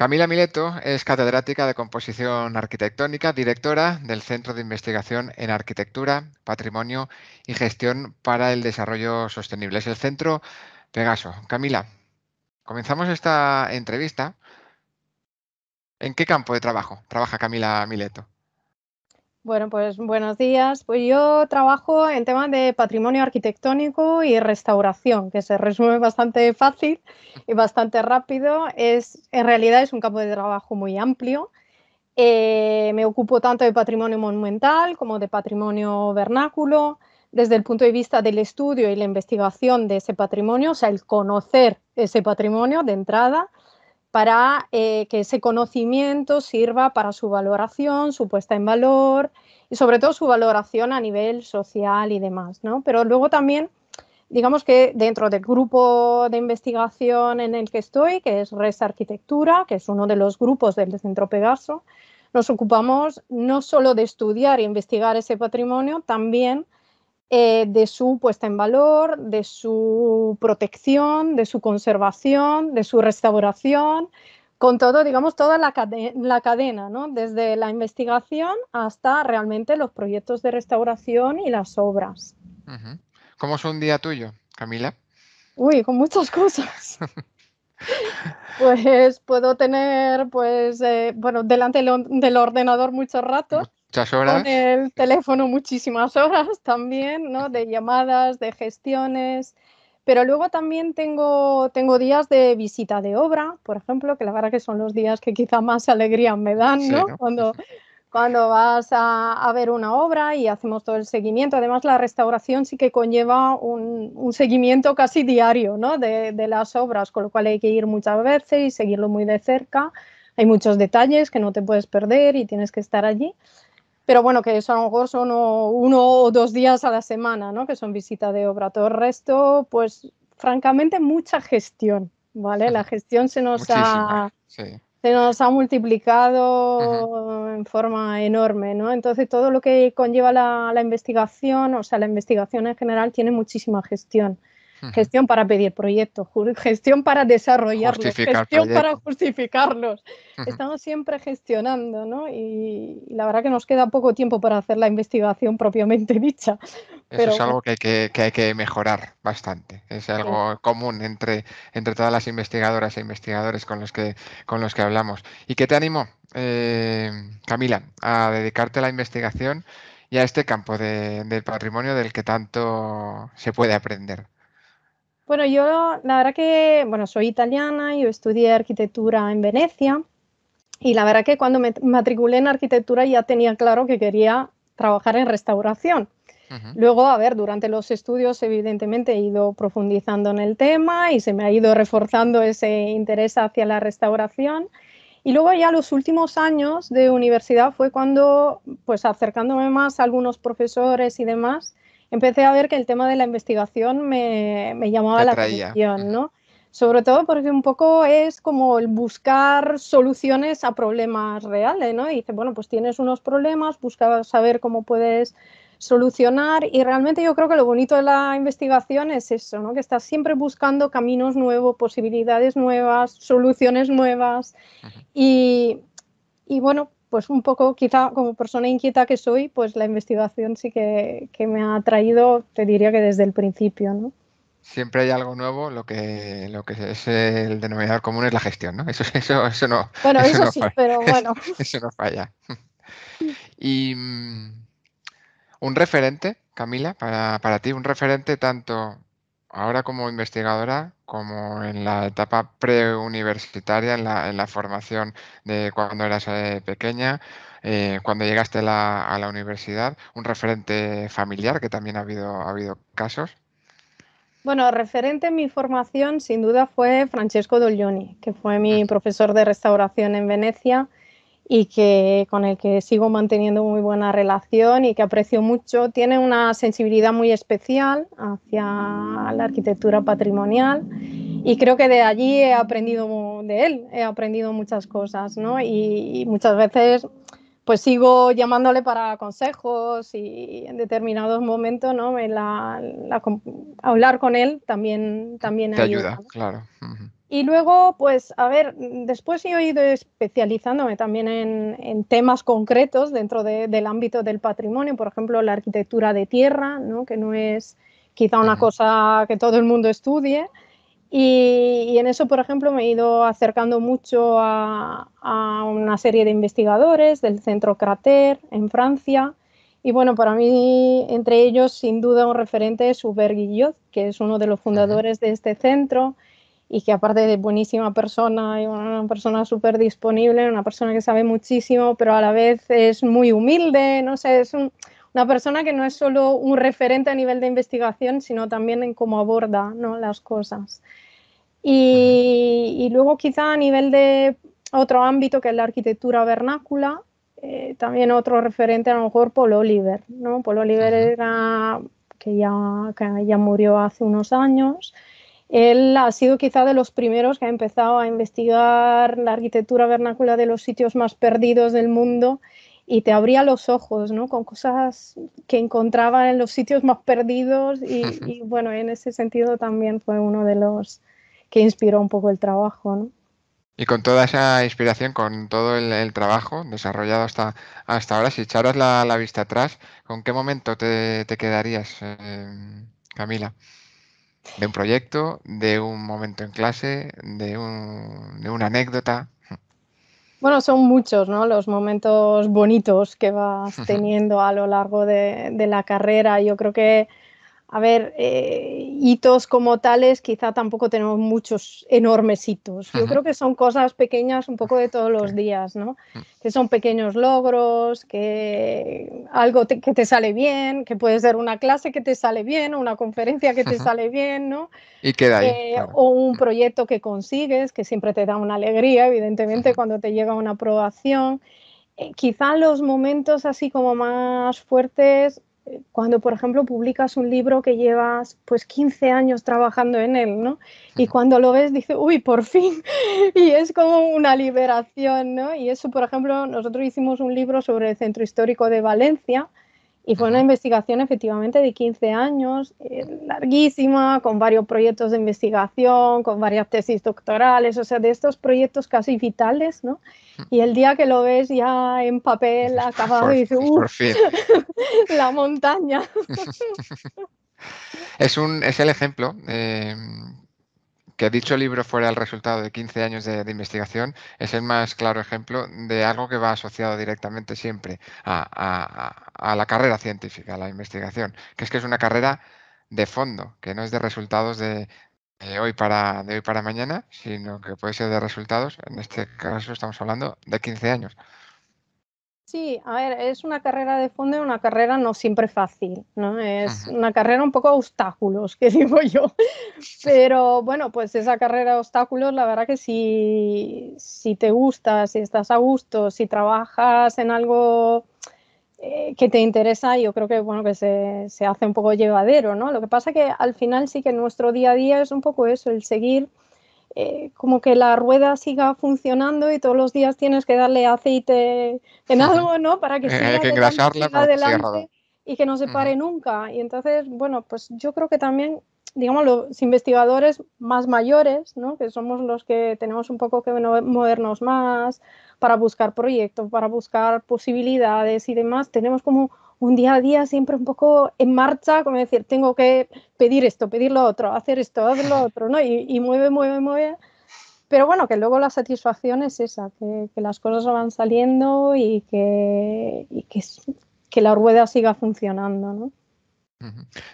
Camila Mileto es catedrática de composición arquitectónica, directora del Centro de Investigación en Arquitectura, Patrimonio y Gestión para el Desarrollo Sostenible. Es el Centro Pegaso. Camila, comenzamos esta entrevista. ¿En qué campo de trabajo trabaja Camila Mileto? Bueno, pues buenos días. Pues yo trabajo en temas de patrimonio arquitectónico y restauración, que se resume bastante fácil y bastante rápido. Es, en realidad es un campo de trabajo muy amplio. Eh, me ocupo tanto de patrimonio monumental como de patrimonio vernáculo, desde el punto de vista del estudio y la investigación de ese patrimonio, o sea, el conocer ese patrimonio de entrada, para eh, que ese conocimiento sirva para su valoración, su puesta en valor y sobre todo su valoración a nivel social y demás, ¿no? Pero luego también, digamos que dentro del grupo de investigación en el que estoy, que es Res Arquitectura, que es uno de los grupos del Centro Pegaso, nos ocupamos no solo de estudiar e investigar ese patrimonio, también eh, de su puesta en valor, de su protección, de su conservación, de su restauración, con todo, digamos, toda la, cadena, ¿no? desde la investigación hasta realmente los proyectos de restauración y las obras. ¿Cómo es un día tuyo, Camila? Uy, con muchas cosas. pues puedo tener, pues, eh, bueno, delante del ordenador muchos ratos Muchas horas. Con el teléfono muchísimas horas también, ¿no? De llamadas, de gestiones. Pero luego también tengo, tengo días de visita de obra, por ejemplo, que la verdad que son los días que quizá más alegría me dan, ¿no? Cuando, cuando vas a, a, ver una obra y hacemos todo el seguimiento. Además, la restauración sí que conlleva un, un seguimiento casi diario ¿no? de, de, las obras, con lo cual hay que ir muchas veces y seguirlo muy de cerca. Hay muchos detalles que no te puedes perder y tienes que estar allí pero bueno, que a lo mejor son uno o dos días a la semana, ¿no? Que son visitas de obra. Todo el resto, pues francamente, mucha gestión, ¿vale? La gestión se nos ha... Se nos ha multiplicado en forma enorme, ¿no? Entonces todo lo que conlleva la, la, investigación, o sea, la investigación en general tiene muchísima gestión gestión para pedir proyectos, gestión para desarrollarlos, gestión para justificarlos. Estamos siempre gestionando, ¿no? Y, la verdad que nos queda poco tiempo para hacer la investigación propiamente dicha. Eso es algo que hay que, mejorar bastante. Es algo común entre, entre todas las investigadoras e investigadores con los que, con los que hablamos. ¿Y qué te animo, eh, Camila, a dedicarte a la investigación? y a este campo de, del patrimonio del que tanto se puede aprender. Bueno, yo la verdad que, bueno, soy italiana, yo estudié arquitectura en Venecia y la verdad que cuando me matriculé en arquitectura ya tenía claro que quería trabajar en restauración. Luego, a ver, durante los estudios evidentemente he ido profundizando en el tema y se me ha ido reforzando ese interés hacia la restauración. Y luego ya los últimos años de universidad fue cuando, pues acercándome más a algunos profesores y demás, empecé a ver que el tema de la investigación me, llamaba la atención, ¿no? Sobre todo porque un poco es como el buscar soluciones a problemas reales, ¿no? Y dice, bueno, pues tienes unos problemas, busca saber cómo puedes solucionar y realmente yo creo que lo bonito de la investigación es eso, ¿no? Que estás siempre buscando caminos nuevos, posibilidades nuevas, soluciones nuevas y, y bueno, pues un poco, quizá como persona inquieta que soy, pues la investigación sí que, me ha atraído, te diría que desde el principio, ¿no? Siempre hay algo nuevo, lo que, lo que es el denominador común es la gestión, ¿no? Eso, eso, eso no. Bueno, eso, sí, pero bueno. Eso, no falla. Y mm, un referente, Camila, para, para ti, un referente tanto ahora como investigadora, como en la etapa preuniversitaria, en la, en la formación de cuando eras eh, pequeña, eh, cuando llegaste a la universidad, un referente familiar, que también ha habido, ha habido casos. Bueno, referente en mi formación, sin duda, fue Francesco Doglioni, que fue mi profesor de restauración en Venecia y que con el que sigo manteniendo muy buena relación y que aprecio mucho. Tiene una sensibilidad muy especial hacia la arquitectura patrimonial y creo que de allí he aprendido de él, he aprendido muchas cosas, ¿no? Y, y muchas veces pues sigo llamándole para consejos y en determinados momentos, ¿no? hablar con él también, también ayuda. claro. Y luego, pues, a ver, después he ido especializándome también en, temas concretos dentro del ámbito del patrimonio, por ejemplo, la arquitectura de tierra, ¿no? que no es quizá una cosa que todo el mundo estudie, y, en eso, por ejemplo, me he ido acercando mucho a, a, una serie de investigadores del centro Crater en Francia. Y bueno, para mí, entre ellos, sin duda, un referente es Hubert Guillot, que es uno de los fundadores de este centro y que aparte de buenísima persona y una persona súper disponible, una persona que sabe muchísimo, pero a la vez es muy humilde, no sé, es un, una persona que no es solo un referente a nivel de investigación, sino también en cómo aborda ¿no? las cosas. Y, luego quizá a nivel de otro ámbito que es la arquitectura vernácula, eh, también otro referente a lo mejor Paul Oliver. Paul Oliver era, que ya, ya murió hace unos años, él ha sido quizá de los primeros que ha empezado a investigar la arquitectura vernácula de los sitios más perdidos del mundo y te abría los ojos, ¿no? Con cosas que encontraba en los sitios más perdidos y, bueno, en ese sentido también fue uno de los que inspiró un poco el trabajo, ¿no? Y con toda esa inspiración, con todo el, trabajo desarrollado hasta, hasta ahora, si echaras la, vista atrás, ¿con qué momento te, quedarías, em, Camila? ¿De un proyecto? ¿De un momento en clase? ¿De, un, de una anécdota? Bueno, son muchos, ¿no? Los momentos bonitos que vas teniendo a lo largo de, de la carrera. Yo creo que a ver, eh, hitos como tales, quizá tampoco tenemos muchos enormes hitos. Yo creo que son cosas pequeñas un poco de todos los días, ¿no? Mm. Que son pequeños logros, que algo que te sale bien, que puede ser una clase que te sale bien, una conferencia que te sale bien, ¿no? Y queda ahí. Eh, o un mm. proyecto que consigues, que siempre te da una alegría, evidentemente, cuando te llega una aprobación. Eh, quizá los momentos así como más fuertes cuando, por ejemplo, publicas un libro que llevas pues 15 años trabajando en él, ¿no? Y cuando lo ves dices, uy, por fin, y es como una liberación, ¿no? Y eso, por ejemplo, nosotros hicimos un libro sobre el centro histórico de Valencia y fue una investigación efectivamente de 15 años, eh, larguísima, con varios proyectos de investigación, con varias tesis doctorales, o sea, de estos proyectos casi vitales, ¿no? Y el día que lo ves ya en papel acabado y Por la montaña. es, un, es el ejemplo. Eh, que dicho libro fuera el resultado de 15 años de, investigación es el más claro ejemplo de algo que va asociado directamente siempre a, la carrera científica, a la investigación, que es que es una carrera de fondo, que no es de resultados de, hoy para, de hoy para mañana, sino que puede ser de resultados, en este caso estamos hablando de 15 años. Sí, a ver, es una carrera de fondo una carrera no siempre fácil, ¿no? Es una carrera un poco de obstáculos, que digo yo. Pero bueno, pues esa carrera de obstáculos, la verdad que si, te gusta, si estás a gusto, si trabajas en algo eh, que te interesa, yo creo que bueno, que se, se hace un poco llevadero, ¿no? Lo que pasa que al final sí que nuestro día a día es un poco eso, el seguir eh, como que la rueda siga funcionando y todos los días tienes que darle aceite en algo, ¿no? Para que eh, siga adelante, y que no se pare nunca. Y entonces, bueno, pues yo creo que también, digamos, los investigadores más mayores, ¿no? Que somos los que tenemos un poco que movernos más para buscar proyectos, para buscar posibilidades y demás, tenemos como un día a día siempre un poco en marcha, como decir, tengo que pedir esto, pedir lo otro, hacer esto, hacer lo otro, ¿no? Y, mueve, mueve, mueve. Pero bueno, que luego la satisfacción es esa, que, las cosas van saliendo y que, y que, la rueda siga funcionando, ¿no?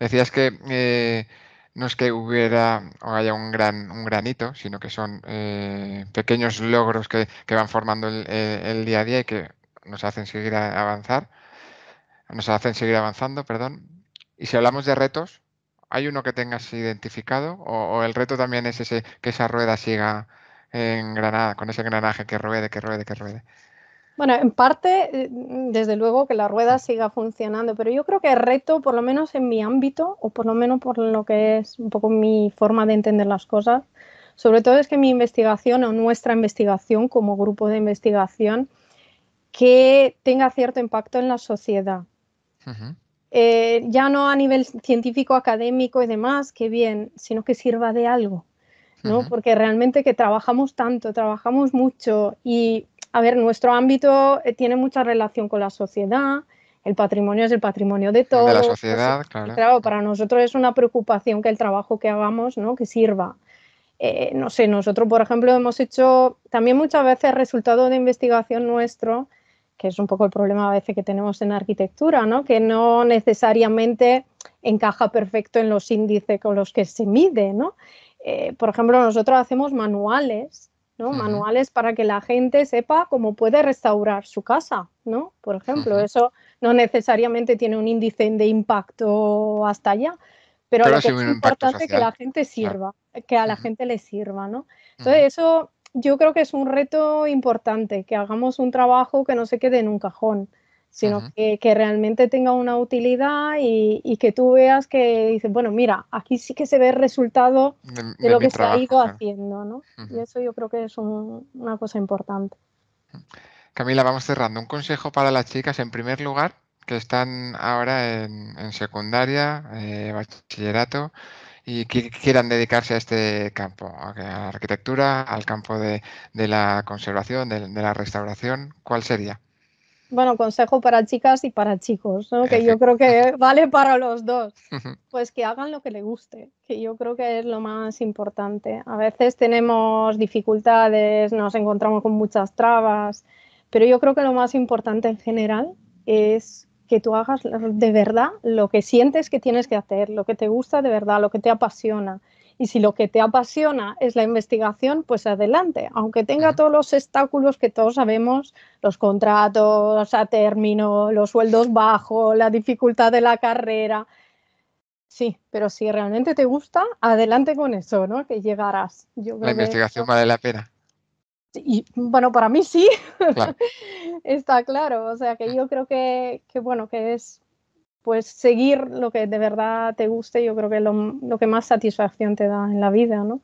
Decías que eh, no es que hubiera o haya un gran un granito, sino que son eh, pequeños logros que, van formando eh, el, día a día y que nos hacen seguir a avanzar nos hacen seguir avanzando, perdón. Y si hablamos de retos, ¿hay uno que tengas identificado? ¿O, el reto también es ese que esa rueda siga en granada, con ese engranaje que ruede, que ruede, que ruede? Bueno, en parte, mm, desde luego que la rueda siga funcionando, pero yo creo que el reto, por lo menos en mi ámbito, o por lo menos por lo que es un poco mi forma de entender las cosas, sobre todo es que mi investigación o nuestra investigación como grupo de investigación, que tenga cierto impacto en la sociedad, eh, ya no a nivel científico, académico y demás, que bien, sino que sirva de algo, ¿no? Porque realmente que trabajamos tanto, trabajamos mucho y, a ver, nuestro ámbito eh, tiene mucha relación con la sociedad, el patrimonio es el patrimonio de todos. De la pues, sociedad, claro. claro. para nosotros es una preocupación que el trabajo que hagamos, ¿no? Que sirva. Eh, no sé, nosotros, por ejemplo, hemos hecho también muchas veces resultado de investigación nuestro que es un poco el problema a veces que tenemos en arquitectura, ¿no? que no necesariamente encaja perfecto en los índices con los que se mide. Eh, por ejemplo, nosotros hacemos manuales, ¿no? manuales para que la gente sepa cómo puede restaurar su casa, ¿no? por ejemplo. Eso no necesariamente tiene un índice de impacto hasta allá, pero, lo que es importante que la gente sirva, que a la gente le sirva. ¿no? Entonces, eso yo creo que es un reto importante, que hagamos un trabajo que no se quede en un cajón, sino que, realmente tenga una utilidad y, que tú veas que dices, bueno, mira, aquí sí que se ve el resultado de, lo que se ha ido haciendo, ¿no? Y eso yo creo que es una cosa importante. Camila, vamos cerrando. Un consejo para las chicas, en primer lugar, que están ahora en, secundaria, eh, bachillerato y que quieran dedicarse a este campo, a la arquitectura, al campo de, la conservación, de, la restauración, ¿cuál sería? Bueno, consejo para chicas y para chicos, que yo creo que vale para los dos. Pues que hagan lo que les guste, que yo creo que es lo más importante. A veces tenemos dificultades, nos encontramos con muchas trabas, pero yo creo que lo más importante en general es que tú hagas de verdad lo que sientes que tienes que hacer, lo que te gusta de verdad, lo que te apasiona. Y si lo que te apasiona es la investigación, pues adelante, aunque tenga todos los obstáculos que todos sabemos, los contratos a término, los sueldos bajos, la dificultad de la carrera. Sí, pero si realmente te gusta, adelante con eso, ¿no? Que llegarás. la investigación vale la pena. Y bueno, para mí sí, está claro. O sea, que yo creo que, bueno, que es pues seguir lo que de verdad te guste, yo creo que lo, lo que más satisfacción te da en la vida, ¿no?